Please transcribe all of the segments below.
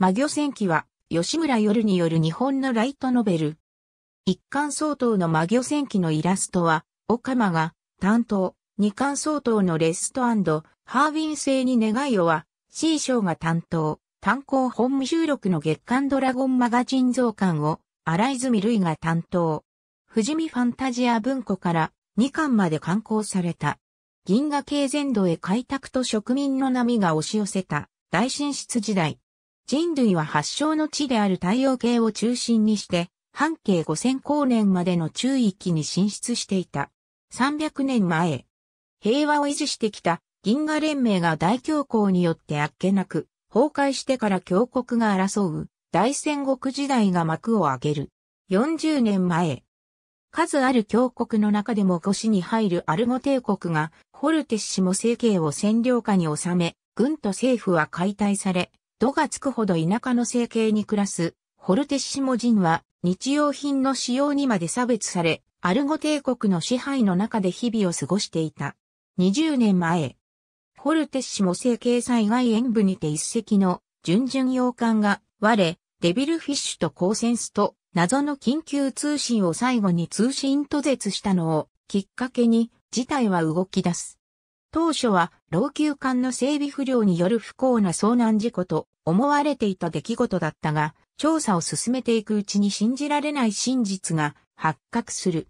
魔魚戦記は、吉村夜による日本のライトノベル。一巻相当の魔魚戦記のイラストは、岡間が担当、二巻相当のレストハーウィン製に願いをは、C 賞が担当、単行本収録の月刊ドラゴンマガジン増刊を、荒泉類が担当。富士見ファンタジア文庫から二巻まで刊行された。銀河系全土へ開拓と植民の波が押し寄せた大進出時代。人類は発祥の地である太陽系を中心にして、半径5000光年までの中域に進出していた。300年前、平和を維持してきた銀河連盟が大恐慌によってあっけなく、崩壊してから強国が争う大戦国時代が幕を開ける。40年前、数ある強国の中でも腰に入るアルゴ帝国が、ホルテッシモ政権を占領下に収め、軍と政府は解体され、度がつくほど田舎の生計に暮らす、ホルテッシモ人は、日用品の使用にまで差別され、アルゴ帝国の支配の中で日々を過ごしていた。20年前、ホルテッシモ生計災害演武にて一隻の準々洋艦が我、デビルフィッシュとコーセンスと謎の緊急通信を最後に通信途絶したのをきっかけに事態は動き出す。当初は老朽艦の整備不良による不幸な遭難事故と思われていた出来事だったが、調査を進めていくうちに信じられない真実が発覚する。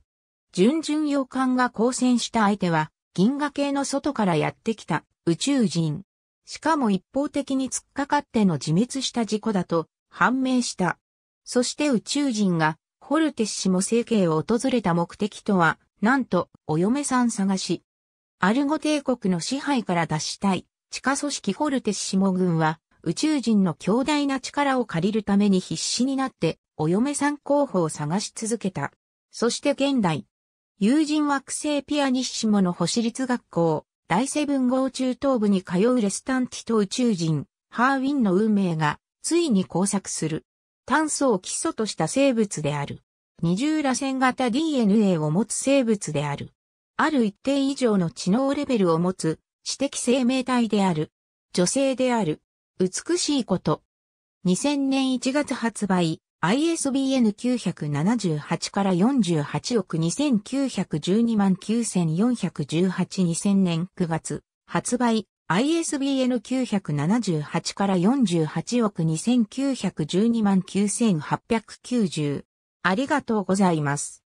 準々洋艦が交戦した相手は、銀河系の外からやってきた宇宙人。しかも一方的に突っかかっての自滅した事故だと判明した。そして宇宙人がホルテッ氏も生計を訪れた目的とは、なんとお嫁さん探し。アルゴ帝国の支配から脱したい地下組織ホルテスシモ軍は宇宙人の強大な力を借りるために必死になってお嫁さん候補を探し続けた。そして現代、友人惑星ピアニッシモの星立学校、第セブン号中東部に通うレスタンティと宇宙人、ハーウィンの運命が、ついに交錯する。炭素を基礎とした生物である。二重螺旋型 DNA を持つ生物である。ある一定以上の知能レベルを持つ知的生命体である。女性である。美しいこと。2000年1月発売、ISBN 978から48億2912万9418 2000年9月発売、ISBN 978から48億2912万9890。ありがとうございます。